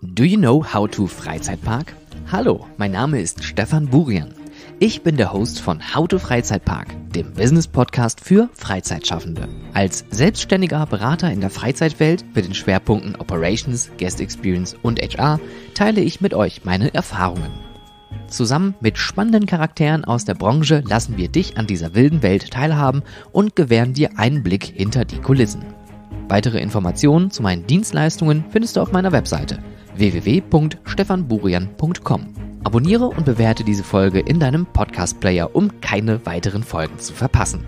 Do you know how to Freizeitpark? Hallo, mein Name ist Stefan Burian. Ich bin der Host von How to Freizeitpark, dem Business-Podcast für Freizeitschaffende. Als selbstständiger Berater in der Freizeitwelt mit den Schwerpunkten Operations, Guest Experience und HR teile ich mit euch meine Erfahrungen. Zusammen mit spannenden Charakteren aus der Branche lassen wir dich an dieser wilden Welt teilhaben und gewähren dir einen Blick hinter die Kulissen. Weitere Informationen zu meinen Dienstleistungen findest du auf meiner Webseite www.stefanburian.com. Abonniere und bewerte diese Folge in deinem Podcast-Player, um keine weiteren Folgen zu verpassen.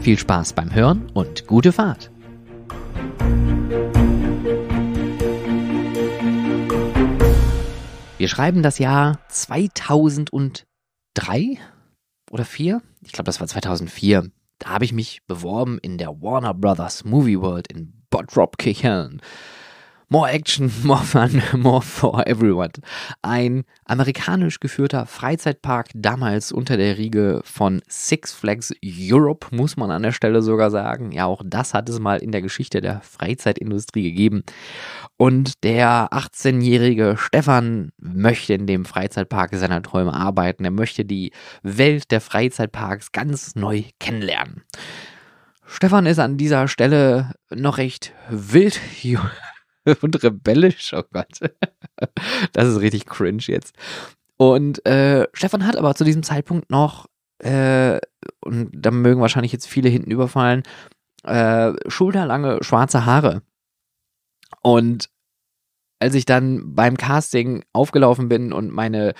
Viel Spaß beim Hören und gute Fahrt! Wir schreiben das Jahr 2003 oder 4. Ich glaube, das war 2004. Da habe ich mich beworben in der Warner Brothers Movie World in Spot-Drop kichern. More Action, More Fun, More for Everyone. Ein amerikanisch geführter Freizeitpark damals unter der Riege von Six Flags Europe, muss man an der Stelle sogar sagen. Ja, auch das hat es mal in der Geschichte der Freizeitindustrie gegeben. Und der 18-jährige Stefan möchte in dem Freizeitpark seiner Träume arbeiten. Er möchte die Welt der Freizeitparks ganz neu kennenlernen. Stefan ist an dieser Stelle noch recht wild und rebellisch. Oh Gott. Das ist richtig cringe jetzt. Und äh, Stefan hat aber zu diesem Zeitpunkt noch, äh, und da mögen wahrscheinlich jetzt viele hinten überfallen, äh, schulterlange schwarze Haare. Und als ich dann beim Casting aufgelaufen bin und meine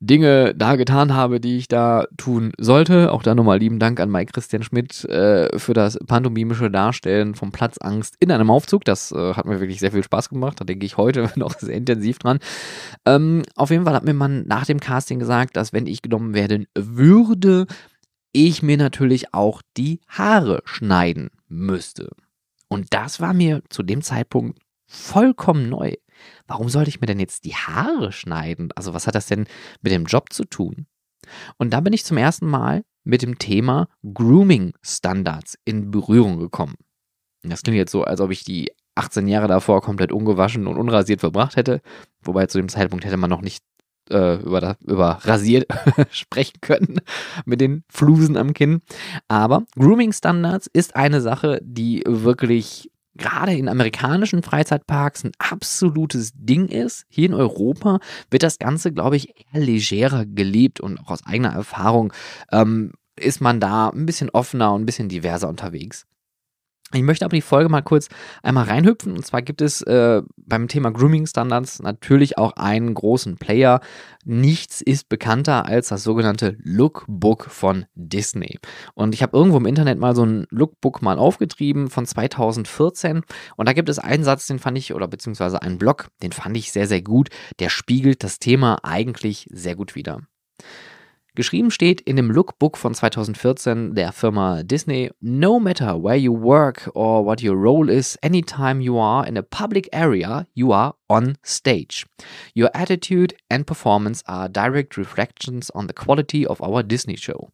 Dinge da getan habe, die ich da tun sollte. Auch da nochmal lieben Dank an Mike Christian Schmidt äh, für das pantomimische Darstellen von Platzangst in einem Aufzug. Das äh, hat mir wirklich sehr viel Spaß gemacht. Da denke ich heute noch sehr intensiv dran. Ähm, auf jeden Fall hat mir man nach dem Casting gesagt, dass wenn ich genommen werden würde, ich mir natürlich auch die Haare schneiden müsste. Und das war mir zu dem Zeitpunkt vollkommen neu. Warum sollte ich mir denn jetzt die Haare schneiden? Also was hat das denn mit dem Job zu tun? Und da bin ich zum ersten Mal mit dem Thema Grooming-Standards in Berührung gekommen. Das klingt jetzt so, als ob ich die 18 Jahre davor komplett ungewaschen und unrasiert verbracht hätte. Wobei zu dem Zeitpunkt hätte man noch nicht äh, über, über rasiert sprechen können mit den Flusen am Kinn. Aber Grooming Standards ist eine Sache, die wirklich gerade in amerikanischen Freizeitparks ein absolutes Ding ist. Hier in Europa wird das Ganze, glaube ich, eher legerer gelebt und auch aus eigener Erfahrung ähm, ist man da ein bisschen offener und ein bisschen diverser unterwegs. Ich möchte aber die Folge mal kurz einmal reinhüpfen. Und zwar gibt es äh, beim Thema Grooming-Standards natürlich auch einen großen Player. Nichts ist bekannter als das sogenannte Lookbook von Disney. Und ich habe irgendwo im Internet mal so ein Lookbook mal aufgetrieben von 2014. Und da gibt es einen Satz, den fand ich, oder beziehungsweise einen Blog, den fand ich sehr, sehr gut. Der spiegelt das Thema eigentlich sehr gut wider. Geschrieben steht in dem Lookbook von 2014 der Firma Disney: No matter where you work or what your role is, anytime you are in a public area, you are on stage. Your attitude and performance are direct reflections on the quality of our Disney show.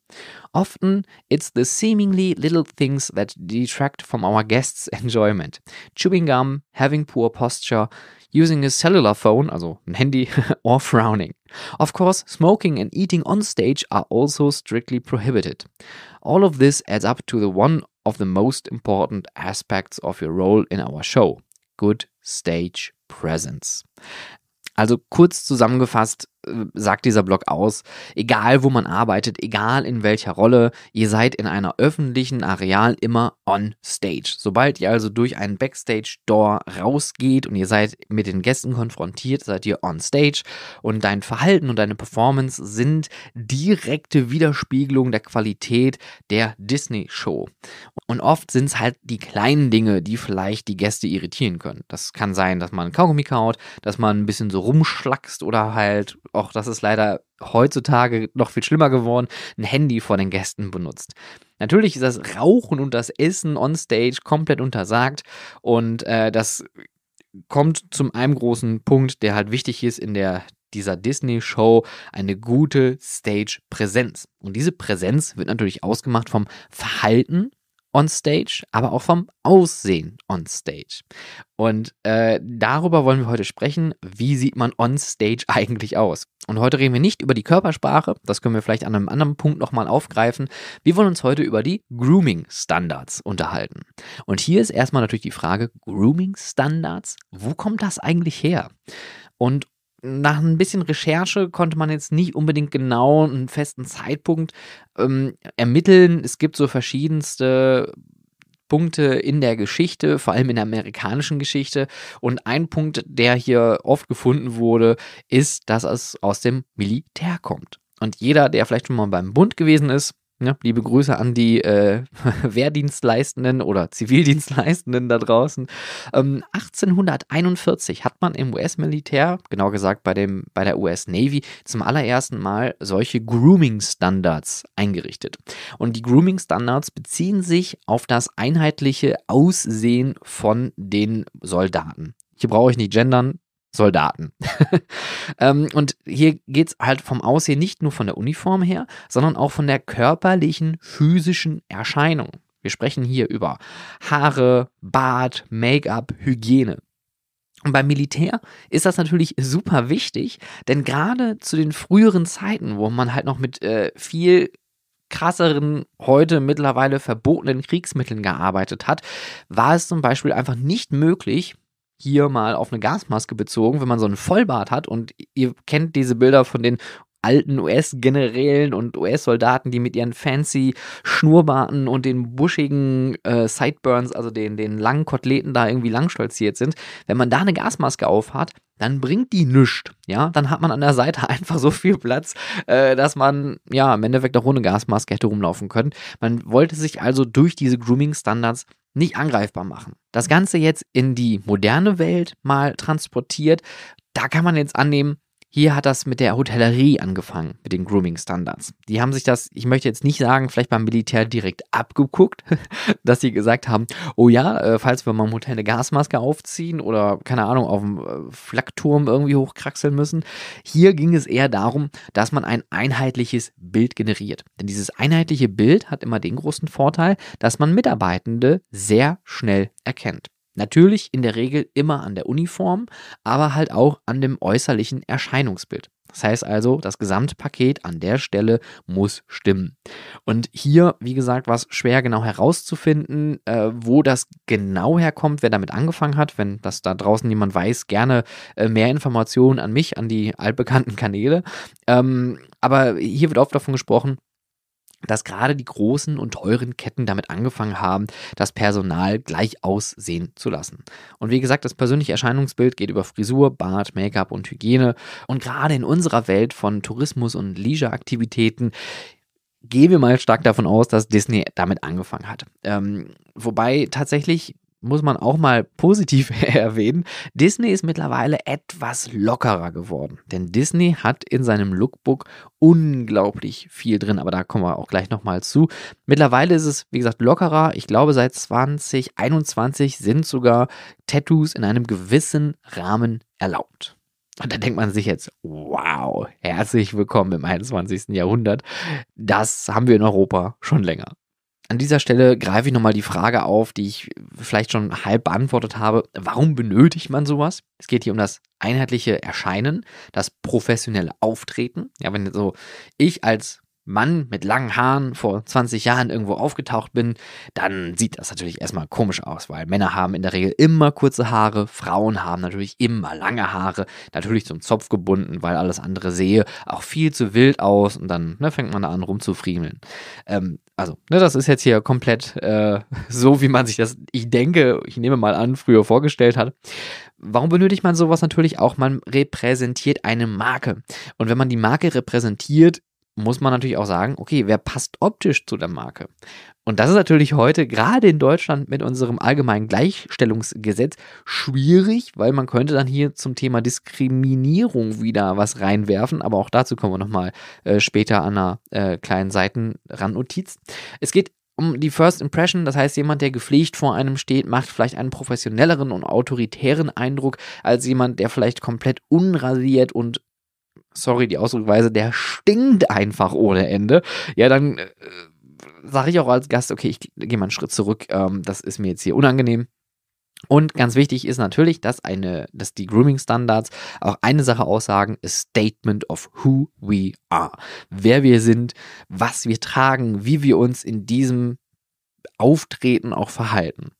Often, it's the seemingly little things that detract from our guests' enjoyment. Chewing gum, having poor posture, using a cellular phone, also ein Handy, or frowning. Of course, smoking and eating on stage are also strictly prohibited. All of this adds up to the one of the most important aspects of your role in our show. Good stage presence. Also kurz zusammengefasst, sagt dieser Blog aus, egal wo man arbeitet, egal in welcher Rolle, ihr seid in einer öffentlichen Areal immer on stage. Sobald ihr also durch einen Backstage-Door rausgeht und ihr seid mit den Gästen konfrontiert, seid ihr on stage und dein Verhalten und deine Performance sind direkte Widerspiegelung der Qualität der Disney-Show. Und oft sind es halt die kleinen Dinge, die vielleicht die Gäste irritieren können. Das kann sein, dass man Kaugummi kaut, dass man ein bisschen so rumschlackst oder halt auch das ist leider heutzutage noch viel schlimmer geworden, ein Handy vor den Gästen benutzt. Natürlich ist das Rauchen und das Essen on Stage komplett untersagt und äh, das kommt zum einem großen Punkt, der halt wichtig ist in der dieser Disney-Show eine gute Stage-Präsenz. Und diese Präsenz wird natürlich ausgemacht vom Verhalten on stage, aber auch vom Aussehen on stage. Und äh, darüber wollen wir heute sprechen, wie sieht man on stage eigentlich aus? Und heute reden wir nicht über die Körpersprache, das können wir vielleicht an einem anderen Punkt nochmal aufgreifen. Wir wollen uns heute über die Grooming-Standards unterhalten. Und hier ist erstmal natürlich die Frage, Grooming-Standards, wo kommt das eigentlich her? Und nach ein bisschen Recherche konnte man jetzt nicht unbedingt genau einen festen Zeitpunkt ähm, ermitteln. Es gibt so verschiedenste Punkte in der Geschichte, vor allem in der amerikanischen Geschichte. Und ein Punkt, der hier oft gefunden wurde, ist, dass es aus dem Militär kommt. Und jeder, der vielleicht schon mal beim Bund gewesen ist, ja, ne? liebe Grüße an die äh, Wehrdienstleistenden oder Zivildienstleistenden da draußen. Ähm, 1841 hat man im US-Militär, genau gesagt bei, dem, bei der US-Navy, zum allerersten Mal solche Grooming-Standards eingerichtet. Und die Grooming-Standards beziehen sich auf das einheitliche Aussehen von den Soldaten. Hier brauche ich nicht gendern, Soldaten. ähm, und hier geht es halt vom Aussehen nicht nur von der Uniform her, sondern auch von der körperlichen, physischen Erscheinung. Wir sprechen hier über Haare, Bart, Make-up, Hygiene. Und beim Militär ist das natürlich super wichtig, denn gerade zu den früheren Zeiten, wo man halt noch mit äh, viel krasseren, heute mittlerweile verbotenen Kriegsmitteln gearbeitet hat, war es zum Beispiel einfach nicht möglich, hier mal auf eine Gasmaske bezogen, wenn man so einen Vollbart hat und ihr kennt diese Bilder von den alten US-Generälen und US-Soldaten, die mit ihren fancy Schnurrbarten und den buschigen äh, Sideburns, also den, den langen Koteletten da irgendwie langstolziert sind. Wenn man da eine Gasmaske aufhat, dann bringt die nichts. Ja, dann hat man an der Seite einfach so viel Platz, äh, dass man ja im Endeffekt auch ohne Gasmaske hätte rumlaufen können. Man wollte sich also durch diese Grooming-Standards nicht angreifbar machen. Das Ganze jetzt in die moderne Welt mal transportiert, da kann man jetzt annehmen, hier hat das mit der Hotellerie angefangen, mit den Grooming-Standards. Die haben sich das, ich möchte jetzt nicht sagen, vielleicht beim Militär direkt abgeguckt, dass sie gesagt haben, oh ja, äh, falls wir mal im Hotel eine Gasmaske aufziehen oder, keine Ahnung, auf dem äh, Flakturm irgendwie hochkraxeln müssen. Hier ging es eher darum, dass man ein einheitliches Bild generiert. Denn dieses einheitliche Bild hat immer den großen Vorteil, dass man Mitarbeitende sehr schnell erkennt. Natürlich in der Regel immer an der Uniform, aber halt auch an dem äußerlichen Erscheinungsbild. Das heißt also, das Gesamtpaket an der Stelle muss stimmen. Und hier, wie gesagt, war es schwer genau herauszufinden, äh, wo das genau herkommt, wer damit angefangen hat. Wenn das da draußen jemand weiß, gerne äh, mehr Informationen an mich, an die altbekannten Kanäle. Ähm, aber hier wird oft davon gesprochen, dass gerade die großen und teuren Ketten damit angefangen haben, das Personal gleich aussehen zu lassen. Und wie gesagt, das persönliche Erscheinungsbild geht über Frisur, Bart, Make-up und Hygiene. Und gerade in unserer Welt von Tourismus und Leisure-Aktivitäten gehen wir mal stark davon aus, dass Disney damit angefangen hat. Ähm, wobei tatsächlich muss man auch mal positiv erwähnen, Disney ist mittlerweile etwas lockerer geworden. Denn Disney hat in seinem Lookbook unglaublich viel drin, aber da kommen wir auch gleich nochmal zu. Mittlerweile ist es, wie gesagt, lockerer. Ich glaube, seit 2021 sind sogar Tattoos in einem gewissen Rahmen erlaubt. Und da denkt man sich jetzt, wow, herzlich willkommen im 21. Jahrhundert. Das haben wir in Europa schon länger an dieser Stelle greife ich nochmal die Frage auf, die ich vielleicht schon halb beantwortet habe. Warum benötigt man sowas? Es geht hier um das einheitliche Erscheinen, das professionelle Auftreten. Ja, wenn so ich als Mann mit langen Haaren vor 20 Jahren irgendwo aufgetaucht bin, dann sieht das natürlich erstmal komisch aus, weil Männer haben in der Regel immer kurze Haare, Frauen haben natürlich immer lange Haare, natürlich zum Zopf gebunden, weil alles andere sehe auch viel zu wild aus und dann ne, fängt man da an rumzufriemeln. Ähm, also, ne, das ist jetzt hier komplett äh, so, wie man sich das, ich denke, ich nehme mal an, früher vorgestellt hat. Warum benötigt man sowas natürlich auch? Man repräsentiert eine Marke. Und wenn man die Marke repräsentiert, muss man natürlich auch sagen, okay, wer passt optisch zu der Marke? Und das ist natürlich heute gerade in Deutschland mit unserem allgemeinen Gleichstellungsgesetz schwierig, weil man könnte dann hier zum Thema Diskriminierung wieder was reinwerfen, aber auch dazu kommen wir nochmal äh, später an einer äh, kleinen Seitenrandnotiz. Es geht um die First Impression, das heißt jemand, der gepflegt vor einem steht, macht vielleicht einen professionelleren und autoritären Eindruck als jemand, der vielleicht komplett unrasiert und sorry die Ausdruckweise, der stinkt einfach ohne Ende, ja, dann äh, sage ich auch als Gast, okay, ich gehe mal einen Schritt zurück, ähm, das ist mir jetzt hier unangenehm. Und ganz wichtig ist natürlich, dass, eine, dass die Grooming-Standards auch eine Sache aussagen, a Statement of who we are. Wer wir sind, was wir tragen, wie wir uns in diesem Auftreten auch verhalten.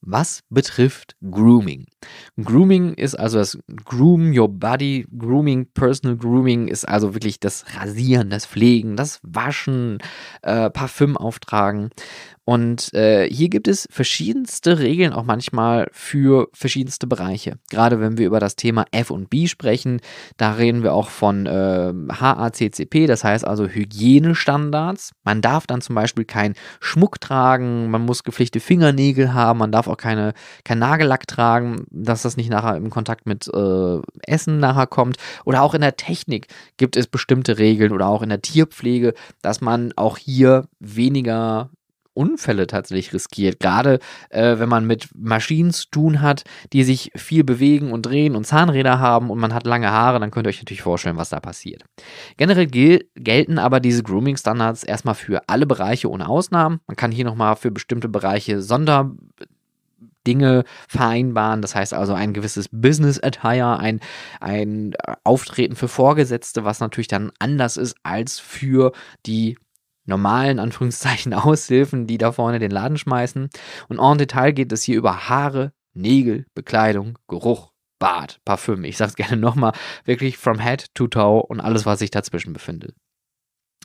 Was betrifft Grooming? Grooming ist also das Groom Your Body, Grooming, Personal Grooming ist also wirklich das Rasieren, das Pflegen, das Waschen, äh, Parfüm auftragen. Und äh, hier gibt es verschiedenste Regeln auch manchmal für verschiedenste Bereiche. Gerade wenn wir über das Thema FB sprechen, da reden wir auch von äh, HACCP, das heißt also Hygienestandards. Man darf dann zum Beispiel keinen Schmuck tragen, man muss gepflichtete Fingernägel haben, man darf auch keine, keinen Nagellack tragen dass das nicht nachher im Kontakt mit äh, Essen nachher kommt. Oder auch in der Technik gibt es bestimmte Regeln oder auch in der Tierpflege, dass man auch hier weniger Unfälle tatsächlich riskiert. Gerade äh, wenn man mit Maschinen zu tun hat, die sich viel bewegen und drehen und Zahnräder haben und man hat lange Haare, dann könnt ihr euch natürlich vorstellen, was da passiert. Generell gel gelten aber diese Grooming-Standards erstmal für alle Bereiche ohne Ausnahmen. Man kann hier nochmal für bestimmte Bereiche Sonder Dinge vereinbaren. Das heißt also ein gewisses Business-Attire, ein, ein Auftreten für Vorgesetzte, was natürlich dann anders ist als für die normalen Anführungszeichen Aushilfen, die da vorne den Laden schmeißen. Und en Detail geht es hier über Haare, Nägel, Bekleidung, Geruch, Bart, Parfüm. Ich sag's gerne nochmal, wirklich from head to toe und alles, was sich dazwischen befindet.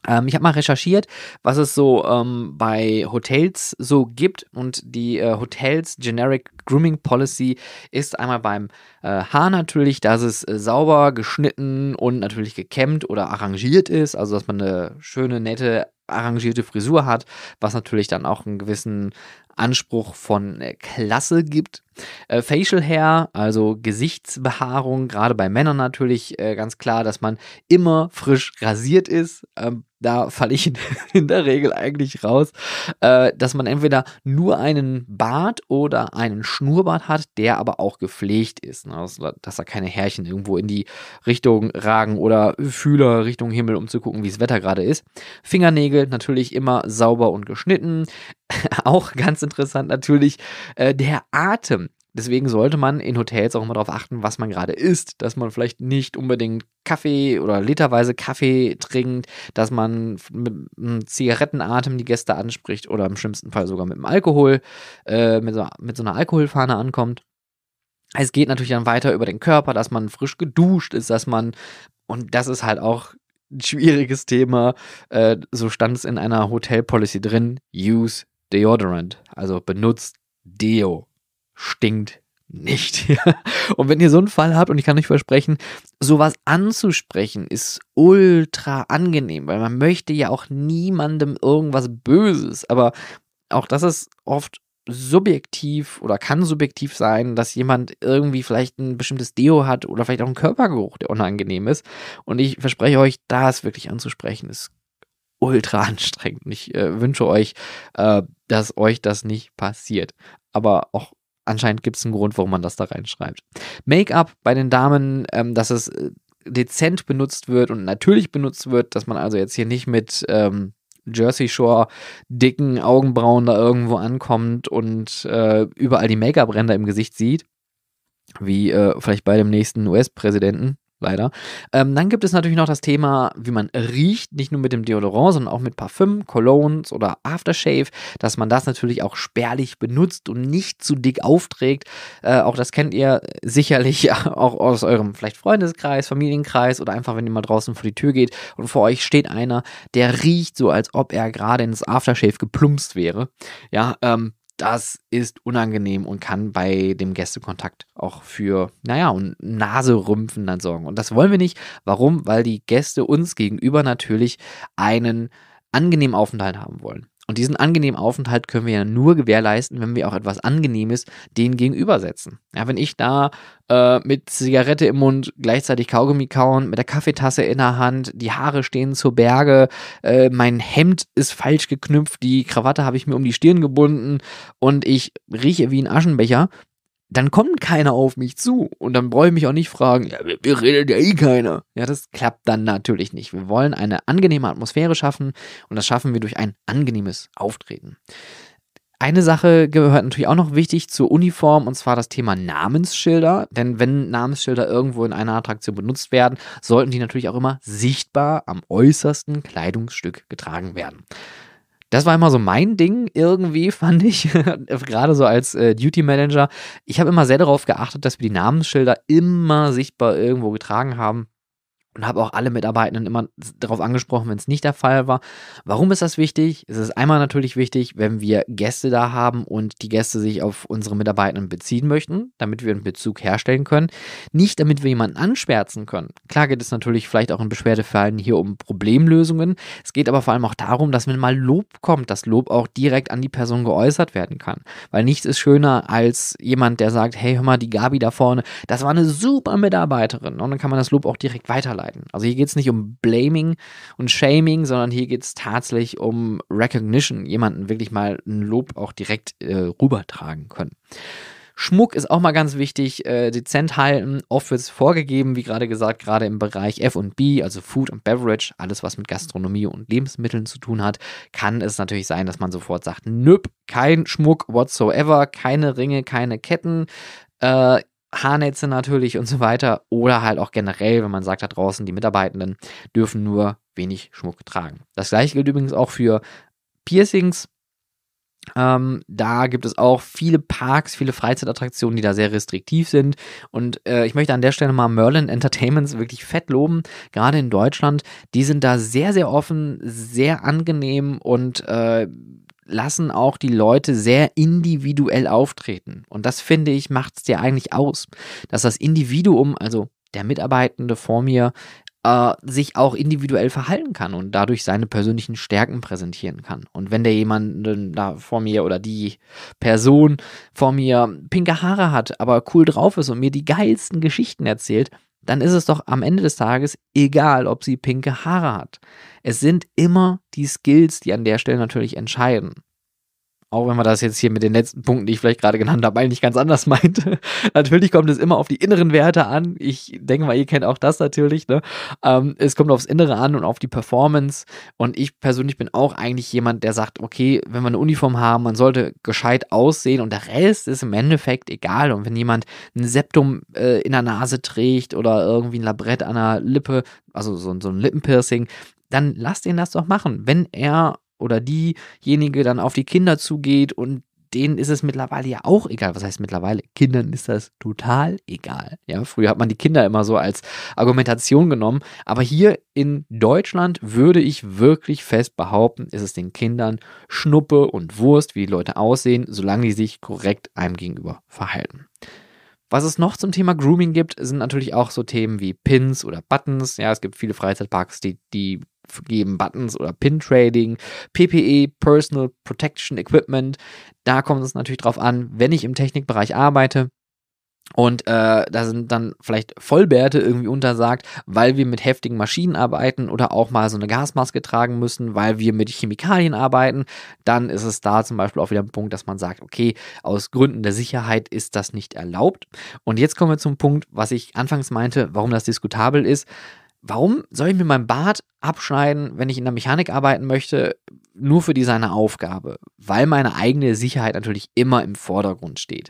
Ähm, ich habe mal recherchiert, was es so ähm, bei Hotels so gibt und die äh, Hotels Generic Grooming Policy ist einmal beim äh, Haar natürlich, dass es äh, sauber geschnitten und natürlich gekämmt oder arrangiert ist, also dass man eine schöne, nette, arrangierte Frisur hat, was natürlich dann auch einen gewissen Anspruch von äh, Klasse gibt. Äh, Facial Hair, also Gesichtsbehaarung, gerade bei Männern natürlich äh, ganz klar, dass man immer frisch rasiert ist. Ähm, da falle ich in der Regel eigentlich raus, äh, dass man entweder nur einen Bart oder einen Schnurrbart hat, der aber auch gepflegt ist, ne? dass, dass, da keine Härchen irgendwo in die Richtung ragen oder Fühler Richtung Himmel, um zu gucken, wie das Wetter gerade ist. Fingernägel natürlich immer sauber und geschnitten. auch ganz interessant natürlich äh, der Atem. Deswegen sollte man in Hotels auch immer darauf achten, was man gerade isst, dass man vielleicht nicht unbedingt Kaffee oder literweise Kaffee trinkt, dass man mit einem Zigarettenatem die Gäste anspricht oder im schlimmsten Fall sogar mit dem Alkohol, äh, mit, so, mit so einer Alkoholfahne ankommt. Es geht natürlich dann weiter über den Körper, dass man frisch geduscht ist, dass man, und das ist halt auch ein schwieriges Thema, äh, so stand es in einer Hotel-Policy drin, use Deodorant, also benutzt Deo stinkt nicht. und wenn ihr so einen Fall habt, und ich kann euch versprechen, sowas anzusprechen ist ultra angenehm, weil man möchte ja auch niemandem irgendwas Böses. Aber auch das ist oft subjektiv oder kann subjektiv sein, dass jemand irgendwie vielleicht ein bestimmtes Deo hat oder vielleicht auch einen Körpergeruch, der unangenehm ist. Und ich verspreche euch, das wirklich anzusprechen ist ultra anstrengend. Ich äh, wünsche euch, äh, dass euch das nicht passiert. Aber auch anscheinend gibt es einen Grund, warum man das da reinschreibt. Make-up bei den Damen, ähm, dass es äh, dezent benutzt wird und natürlich benutzt wird, dass man also jetzt hier nicht mit ähm, Jersey Shore dicken Augenbrauen da irgendwo ankommt und äh, überall die Make-up-Ränder im Gesicht sieht, wie äh, vielleicht bei dem nächsten US-Präsidenten leider. Ähm, dann gibt es natürlich noch das Thema, wie man riecht, nicht nur mit dem Deodorant, sondern auch mit Parfüm, Colognes oder Aftershave, dass man das natürlich auch spärlich benutzt und nicht zu dick aufträgt. Äh, auch das kennt ihr sicherlich auch aus eurem vielleicht Freundeskreis, Familienkreis oder einfach, wenn ihr mal draußen vor die Tür geht und vor euch steht einer, der riecht so, als ob er gerade ins Aftershave geplumpst wäre. Ja, ähm, das ist unangenehm und kann bei dem Gästekontakt auch für, naja, und Naserümpfen dann sorgen. Und das wollen wir nicht. Warum? Weil die Gäste uns gegenüber natürlich einen angenehmen Aufenthalt haben wollen. Und diesen angenehmen Aufenthalt können wir ja nur gewährleisten, wenn wir auch etwas Angenehmes denen gegenübersetzen. Ja, wenn ich da äh, mit Zigarette im Mund gleichzeitig Kaugummi kauen, mit der Kaffeetasse in der Hand, die Haare stehen zur Berge, äh, mein Hemd ist falsch geknüpft, die Krawatte habe ich mir um die Stirn gebunden und ich rieche wie ein Aschenbecher, dann kommt keiner auf mich zu und dann brauche ich mich auch nicht fragen, ja, wir, wir redet ja eh keiner. Ja, das klappt dann natürlich nicht. Wir wollen eine angenehme Atmosphäre schaffen und das schaffen wir durch ein angenehmes Auftreten. Eine Sache gehört natürlich auch noch wichtig zur Uniform und zwar das Thema Namensschilder. Denn wenn Namensschilder irgendwo in einer Attraktion benutzt werden, sollten die natürlich auch immer sichtbar am äußersten Kleidungsstück getragen werden. Das war immer so mein Ding irgendwie, fand ich, gerade so als äh, Duty Manager. Ich habe immer sehr darauf geachtet, dass wir die Namensschilder immer sichtbar irgendwo getragen haben und habe auch alle Mitarbeitenden immer darauf angesprochen, wenn es nicht der Fall war. Warum ist das wichtig? Es ist einmal natürlich wichtig, wenn wir Gäste da haben und die Gäste sich auf unsere Mitarbeitenden beziehen möchten, damit wir einen Bezug herstellen können. Nicht, damit wir jemanden anschwärzen können. Klar geht es natürlich vielleicht auch in Beschwerdefällen hier um Problemlösungen. Es geht aber vor allem auch darum, dass wenn mal Lob kommt, dass Lob auch direkt an die Person geäußert werden kann. Weil nichts ist schöner als jemand, der sagt, hey, hör mal, die Gabi da vorne, das war eine super Mitarbeiterin. Und dann kann man das Lob auch direkt weiterleiten arbeiten. Also hier geht es nicht um Blaming und Shaming, sondern hier geht es tatsächlich um Recognition, jemanden wirklich mal ein Lob auch direkt äh, rübertragen können. Schmuck ist auch mal ganz wichtig, äh, dezent halten. Oft wird es vorgegeben, wie gerade gesagt, gerade im Bereich FB, also Food and Beverage, alles was mit Gastronomie und Lebensmitteln zu tun hat, kann es natürlich sein, dass man sofort sagt, nöp, kein Schmuck whatsoever, keine Ringe, keine Ketten. Äh, Haarnetze natürlich und so weiter. Oder halt auch generell, wenn man sagt, da draußen die Mitarbeitenden dürfen nur wenig Schmuck tragen. Das gleiche gilt übrigens auch für Piercings. Ähm, da gibt es auch viele Parks, viele Freizeitattraktionen, die da sehr restriktiv sind. Und äh, ich möchte an der Stelle mal Merlin Entertainments wirklich fett loben, gerade in Deutschland. Die sind da sehr, sehr offen, sehr angenehm und äh, lassen auch die Leute sehr individuell auftreten. Und das finde ich, macht es dir eigentlich aus, dass das Individuum, also der Mitarbeitende vor mir, äh, sich auch individuell verhalten kann und dadurch seine persönlichen Stärken präsentieren kann. Und wenn der jemanden da vor mir oder die Person vor mir pinke Haare hat, aber cool drauf ist und mir die geilsten Geschichten erzählt, dann ist es doch am Ende des Tages egal, ob sie pinke Haare hat. Es sind immer die Skills, die an der Stelle natürlich entscheiden auch wenn man das jetzt hier mit den letzten Punkten, die ich vielleicht gerade genannt habe, eigentlich ganz anders meinte. natürlich kommt es immer auf die inneren Werte an. Ich denke mal, ihr kennt auch das natürlich. Ne? Ähm, es kommt aufs Innere an und auf die Performance. Und ich persönlich bin auch eigentlich jemand, der sagt, okay, wenn wir eine Uniform haben, man sollte gescheit aussehen und der Rest ist im Endeffekt egal. Und wenn jemand ein Septum äh, in der Nase trägt oder irgendwie ein Labrett an der Lippe, also so, so ein Lippenpiercing, dann lasst ihn das doch machen. Wenn er oder diejenige dann auf die Kinder zugeht und denen ist es mittlerweile ja auch egal. Was heißt mittlerweile? Kindern ist das total egal. Ja, früher hat man die Kinder immer so als Argumentation genommen, aber hier in Deutschland würde ich wirklich fest behaupten, ist es den Kindern Schnuppe und Wurst, wie die Leute aussehen, solange die sich korrekt einem gegenüber verhalten. Was es noch zum Thema Grooming gibt, sind natürlich auch so Themen wie Pins oder Buttons. Ja, es gibt viele Freizeitparks, die, die geben, Buttons oder Pin-Trading, PPE, Personal Protection Equipment. Da kommt es natürlich drauf an, wenn ich im Technikbereich arbeite, und äh, da sind dann vielleicht Vollbärte irgendwie untersagt, weil wir mit heftigen Maschinen arbeiten oder auch mal so eine Gasmaske tragen müssen, weil wir mit Chemikalien arbeiten. Dann ist es da zum Beispiel auch wieder ein Punkt, dass man sagt, okay, aus Gründen der Sicherheit ist das nicht erlaubt. Und jetzt kommen wir zum Punkt, was ich anfangs meinte, warum das diskutabel ist. Warum soll ich mir mein Bart abschneiden, wenn ich in der Mechanik arbeiten möchte, nur für die seine Aufgabe, weil meine eigene Sicherheit natürlich immer im Vordergrund steht.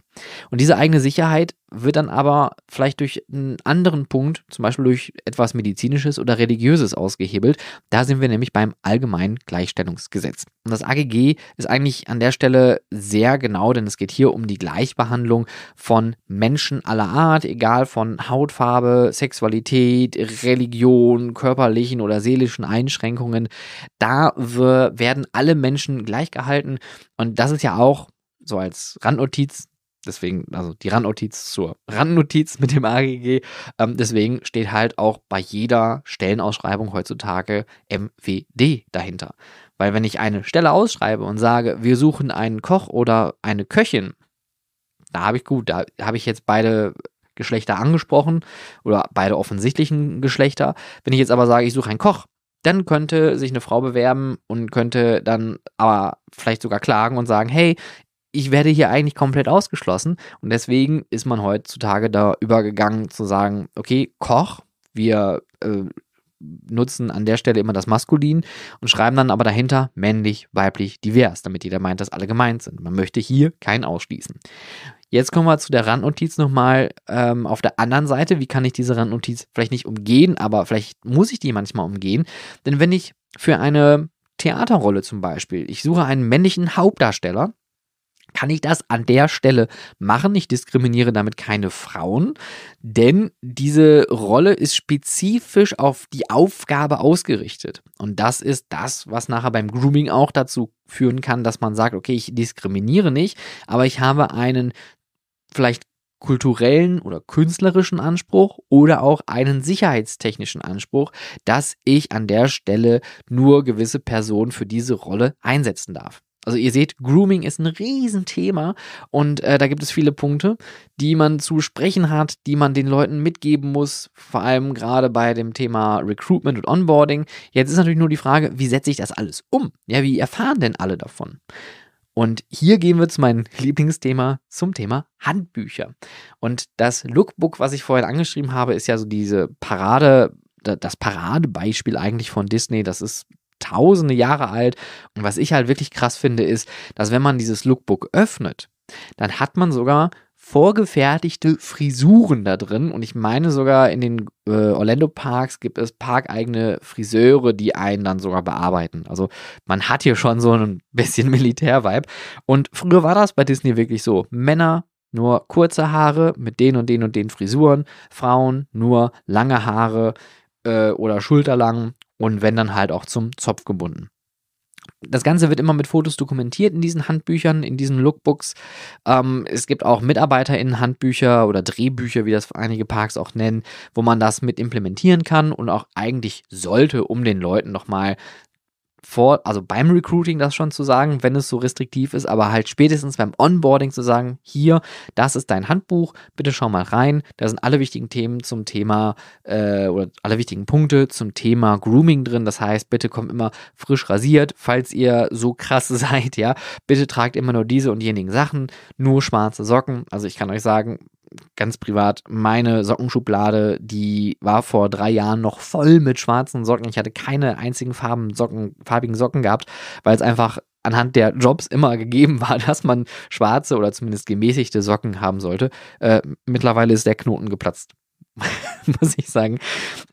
Und diese eigene Sicherheit wird dann aber vielleicht durch einen anderen Punkt, zum Beispiel durch etwas Medizinisches oder Religiöses ausgehebelt. Da sind wir nämlich beim Allgemeinen Gleichstellungsgesetz. Und das AGG ist eigentlich an der Stelle sehr genau, denn es geht hier um die Gleichbehandlung von Menschen aller Art, egal von Hautfarbe, Sexualität, Religion, körperlichen oder seelischen seelischen Einschränkungen. Da werden alle Menschen gleich gehalten. Und das ist ja auch so als Randnotiz Deswegen, also die Randnotiz zur Randnotiz mit dem AGG. Ähm, deswegen steht halt auch bei jeder Stellenausschreibung heutzutage MWD dahinter. Weil wenn ich eine Stelle ausschreibe und sage, wir suchen einen Koch oder eine Köchin, da habe ich gut, da habe ich jetzt beide Geschlechter angesprochen oder beide offensichtlichen Geschlechter. Wenn ich jetzt aber sage, ich suche einen Koch, dann könnte sich eine Frau bewerben und könnte dann aber vielleicht sogar klagen und sagen, hey, ich werde hier eigentlich komplett ausgeschlossen. Und deswegen ist man heutzutage da übergegangen zu sagen, okay, Koch, wir äh, nutzen an der Stelle immer das Maskulin und schreiben dann aber dahinter männlich, weiblich, divers, damit jeder meint, dass alle gemeint sind. Man möchte hier keinen ausschließen. Jetzt kommen wir zu der Randnotiz nochmal ähm, auf der anderen Seite. Wie kann ich diese Randnotiz vielleicht nicht umgehen, aber vielleicht muss ich die manchmal umgehen. Denn wenn ich für eine Theaterrolle zum Beispiel, ich suche einen männlichen Hauptdarsteller, kann ich das an der Stelle machen. Ich diskriminiere damit keine Frauen, denn diese Rolle ist spezifisch auf die Aufgabe ausgerichtet. Und das ist das, was nachher beim Grooming auch dazu führen kann, dass man sagt, okay, ich diskriminiere nicht, aber ich habe einen vielleicht kulturellen oder künstlerischen Anspruch oder auch einen sicherheitstechnischen Anspruch, dass ich an der Stelle nur gewisse Personen für diese Rolle einsetzen darf. Also ihr seht, Grooming ist ein Riesenthema und äh, da gibt es viele Punkte, die man zu sprechen hat, die man den Leuten mitgeben muss, vor allem gerade bei dem Thema Recruitment und Onboarding. Jetzt ist natürlich nur die Frage, wie setze ich das alles um? Ja, wie erfahren denn alle davon? Und hier gehen wir zu meinem Lieblingsthema, zum Thema Handbücher. Und das Lookbook, was ich vorhin angeschrieben habe, ist ja so diese Parade, das Paradebeispiel eigentlich von Disney. Das ist tausende Jahre alt. Und was ich halt wirklich krass finde, ist, dass wenn man dieses Lookbook öffnet, dann hat man sogar vorgefertigte Frisuren da drin. Und ich meine sogar, in den äh, Orlando Parks gibt es parkeigene Friseure, die einen dann sogar bearbeiten. Also man hat hier schon so ein bisschen Militärvibe. Und früher war das bei Disney wirklich so. Männer nur kurze Haare mit den und den und den Frisuren. Frauen nur lange Haare äh, oder schulterlang und wenn dann halt auch zum Zopf gebunden. Das Ganze wird immer mit Fotos dokumentiert in diesen Handbüchern, in diesen Lookbooks. Ähm, es gibt auch MitarbeiterInnen-Handbücher oder Drehbücher, wie das einige Parks auch nennen, wo man das mit implementieren kann und auch eigentlich sollte, um den Leuten nochmal vor, also beim Recruiting das schon zu sagen, wenn es so restriktiv ist, aber halt spätestens beim Onboarding zu sagen, hier, das ist dein Handbuch, bitte schau mal rein, da sind alle wichtigen Themen zum Thema äh, oder alle wichtigen Punkte zum Thema Grooming drin, das heißt, bitte kommt immer frisch rasiert, falls ihr so krass seid, ja, bitte tragt immer nur diese und jenigen Sachen, nur schwarze Socken, also ich kann euch sagen, ganz privat, meine Sockenschublade, die war vor drei Jahren noch voll mit schwarzen Socken. Ich hatte keine einzigen Farben Socken, farbigen Socken gehabt, weil es einfach anhand der Jobs immer gegeben war, dass man schwarze oder zumindest gemäßigte Socken haben sollte. Äh, mittlerweile ist der Knoten geplatzt. muss ich sagen.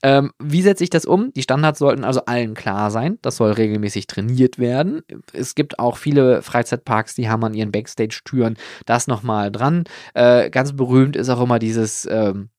Ähm, wie setze ich das um? Die Standards sollten also allen klar sein. Das soll regelmäßig trainiert werden. Es gibt auch viele Freizeitparks, die haben an ihren Backstage-Türen das nochmal dran. Äh, ganz berühmt ist auch immer dieses. Ähm,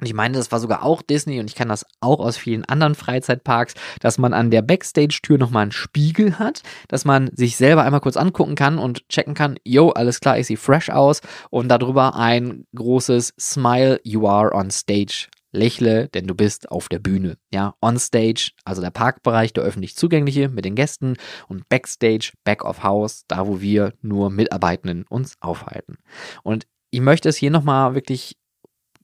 und ich meine, das war sogar auch Disney und ich kann das auch aus vielen anderen Freizeitparks, dass man an der Backstage-Tür nochmal einen Spiegel hat, dass man sich selber einmal kurz angucken kann und checken kann, yo, alles klar, ich sehe fresh aus und darüber ein großes Smile, you are on stage lächle, denn du bist auf der Bühne. Ja, on stage, also der Parkbereich, der öffentlich zugängliche mit den Gästen und Backstage, Back of House, da wo wir nur Mitarbeitenden uns aufhalten. Und ich möchte es hier nochmal wirklich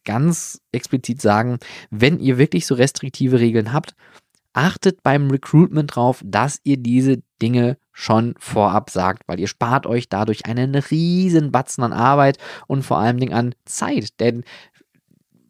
ganz explizit sagen, wenn ihr wirklich so restriktive Regeln habt, achtet beim Recruitment drauf, dass ihr diese Dinge schon vorab sagt, weil ihr spart euch dadurch einen riesen Batzen an Arbeit und vor allem Dingen an Zeit, denn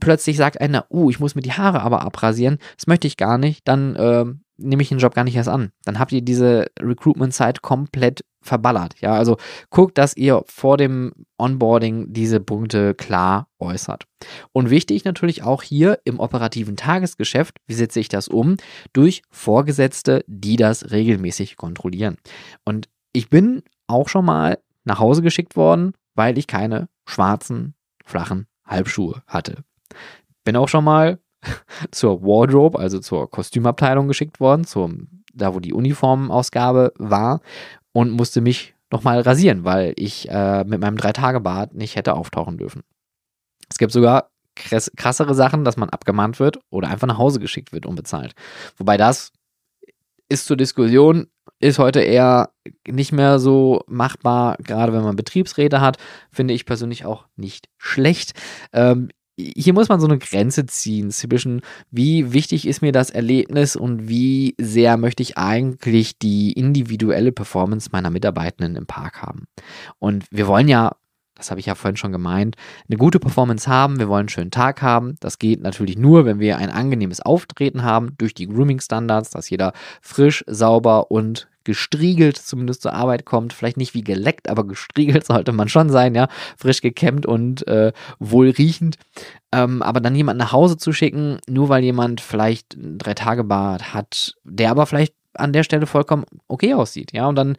plötzlich sagt einer, oh, uh, ich muss mir die Haare aber abrasieren, das möchte ich gar nicht, dann äh, nehme ich den Job gar nicht erst an. Dann habt ihr diese Recruitment-Zeit komplett verballert. Ja, also guckt, dass ihr vor dem Onboarding diese Punkte klar äußert. Und wichtig natürlich auch hier im operativen Tagesgeschäft, wie setze ich das um? Durch Vorgesetzte, die das regelmäßig kontrollieren. Und ich bin auch schon mal nach Hause geschickt worden, weil ich keine schwarzen, flachen Halbschuhe hatte. Bin auch schon mal zur Wardrobe, also zur Kostümabteilung geschickt worden, zum da wo die Uniformenausgabe war und musste mich nochmal rasieren, weil ich äh, mit meinem Drei-Tage-Bart nicht hätte auftauchen dürfen. Es gibt sogar krassere Sachen, dass man abgemahnt wird oder einfach nach Hause geschickt wird unbezahlt. Wobei das ist zur Diskussion, ist heute eher nicht mehr so machbar, gerade wenn man Betriebsräte hat, finde ich persönlich auch nicht schlecht. Ähm, hier muss man so eine Grenze ziehen zwischen, wie wichtig ist mir das Erlebnis und wie sehr möchte ich eigentlich die individuelle Performance meiner Mitarbeitenden im Park haben. Und wir wollen ja, das habe ich ja vorhin schon gemeint, eine gute Performance haben, wir wollen einen schönen Tag haben. Das geht natürlich nur, wenn wir ein angenehmes Auftreten haben durch die Grooming-Standards, dass jeder frisch, sauber und gestriegelt zumindest zur Arbeit kommt. Vielleicht nicht wie geleckt, aber gestriegelt sollte man schon sein, ja. Frisch gekämmt und äh, wohl Ähm, aber dann jemanden nach Hause zu schicken, nur weil jemand vielleicht ein Drei-Tage-Bad hat, der aber vielleicht an der Stelle vollkommen okay aussieht, ja. Und dann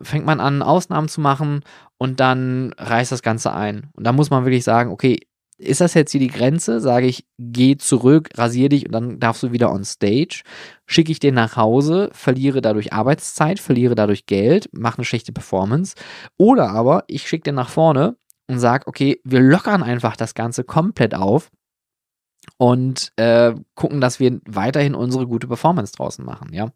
fängt man an, Ausnahmen zu machen und dann reißt das Ganze ein. Und da muss man wirklich sagen, okay, ist das jetzt hier die Grenze? Sage ich, geh zurück, rasier dich und dann darfst du wieder on stage. Schicke ich den nach Hause, verliere dadurch Arbeitszeit, verliere dadurch Geld, mache eine schlechte Performance. Oder aber ich schicke den nach vorne und sage, okay, wir lockern einfach das Ganze komplett auf und äh, gucken, dass wir weiterhin unsere gute Performance draußen machen. Ja?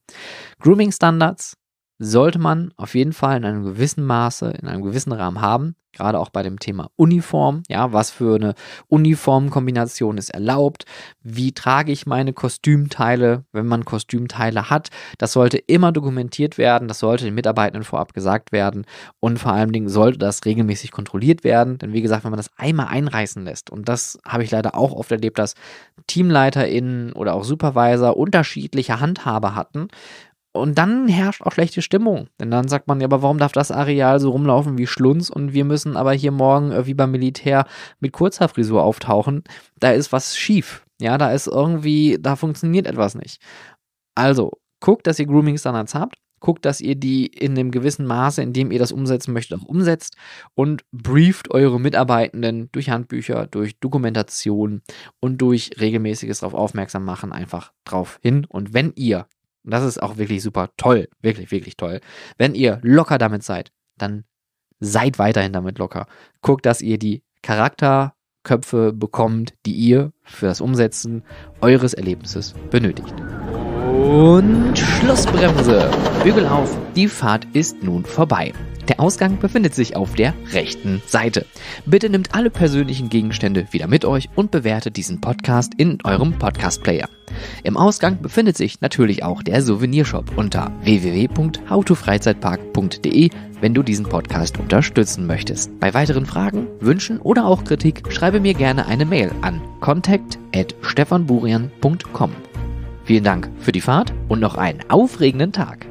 Grooming-Standards sollte man auf jeden Fall in einem gewissen Maße, in einem gewissen Rahmen haben, gerade auch bei dem Thema Uniform, ja, was für eine Uniformkombination ist erlaubt, wie trage ich meine Kostümteile, wenn man Kostümteile hat, das sollte immer dokumentiert werden, das sollte den Mitarbeitenden vorab gesagt werden und vor allen Dingen sollte das regelmäßig kontrolliert werden, denn wie gesagt, wenn man das einmal einreißen lässt und das habe ich leider auch oft erlebt, dass TeamleiterInnen oder auch Supervisor unterschiedliche Handhabe hatten, und dann herrscht auch schlechte Stimmung. Denn dann sagt man ja, aber warum darf das Areal so rumlaufen wie Schlunz und wir müssen aber hier morgen äh, wie beim Militär mit kurzer Frisur auftauchen? Da ist was schief. Ja, da ist irgendwie, da funktioniert etwas nicht. Also, guckt, dass ihr Grooming-Standards habt. Guckt, dass ihr die in einem gewissen Maße, in dem ihr das umsetzen möchtet, auch umsetzt und brieft eure Mitarbeitenden durch Handbücher, durch Dokumentation und durch regelmäßiges darauf aufmerksam machen einfach drauf hin. Und wenn ihr und das ist auch wirklich super toll, wirklich, wirklich toll. Wenn ihr locker damit seid, dann seid weiterhin damit locker. Guckt, dass ihr die Charakterköpfe bekommt, die ihr für das Umsetzen eures Erlebnisses benötigt. Und Schlussbremse. Bügel auf. Die Fahrt ist nun vorbei. Der Ausgang befindet sich auf der rechten Seite. Bitte nehmt alle persönlichen Gegenstände wieder mit euch und bewertet diesen Podcast in eurem Podcast-Player. Im Ausgang befindet sich natürlich auch der Souvenirshop unter www.hautofreizeitpark.de, wenn du diesen Podcast unterstützen möchtest. Bei weiteren Fragen, Wünschen oder auch Kritik schreibe mir gerne eine Mail an contact@stefanburian.com. Vielen Dank für die Fahrt und noch einen aufregenden Tag.